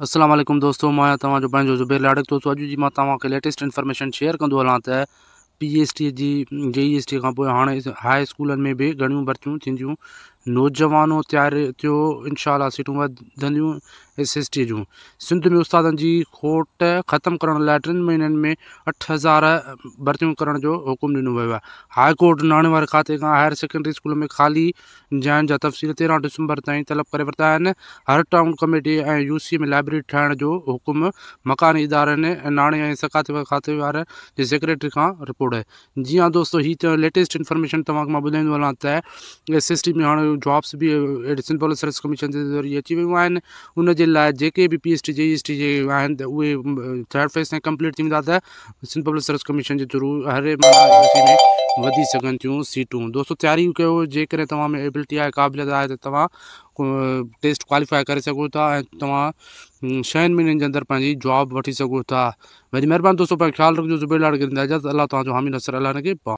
असलम दोस्तों मैं तव्हांजो पंहिंजो ज़ुबेर लाडक दोस्तों अज की लेटेस्ट इन्फॉर्मेशन शेयर कह हल त पी एस टी जी जे ई एस टी का हाँ हाई स्कूल में भी घड़ी भर्तियों नौजवानों तैयार थियो इनशा सीटूं वधंदियूं ऐं सिसटी जूं सिंध में उस्तादनि की खोट खत्म कर लाइ टिनि में अठ हज़ार भर्तियूं करण जो हुकुम ॾिनो वियो आहे हाई नाणे वारे खाते खां हायर सेकेंडरी स्कूल में ख़ाली जाइ जहाँ तफ़सील तेरह डिसंबर तीन तलब कर वरिता आहिनि हर टाउन कमेटी ऐं यू सी में लाइब्रेरी ठाहिण जो हुकुम मकानी इदारनि नाणे ऐं खाते वारे जे सेक्रेटरी खां रिपोर्ट है जी दोस्तो हीअ त लेटेस्ट इंफॉर्मेशन तव्हांखे मां ॿुधाईंदो हलां एस एस टी में हाँ जॉब्स भी एडिशन पोल सर्विस कमीशन जे ज़रिए अची वियूं आहिनि उन जे लाइ जेके बि पी एस टी जे एस टी जे आहिनि त उहे थर्ड फेस ताईं कंप्लीट थींदा त सिंध पब्लिक सर्विस कमीशन जे थ्रू हर में वधी सघनि थियूं सीटूं दोस्तो तयारी कयो जेकॾहिं तव्हां में एबिलिटी आहे क़ाबिलियत आहे त तव्हां टेस्ट क्वालिफाए करे सघो था ऐं तव्हां छहनि महीननि जे अंदरि पंहिंजी जॉब वठी सघो था वरी महिरबानी दोस्तो पंहिंजो ख़्यालु रखिजो ज़ुबेर लाड गिरंदा इजाज़त अलाह तव्हांजो हामी नसर अलाह ने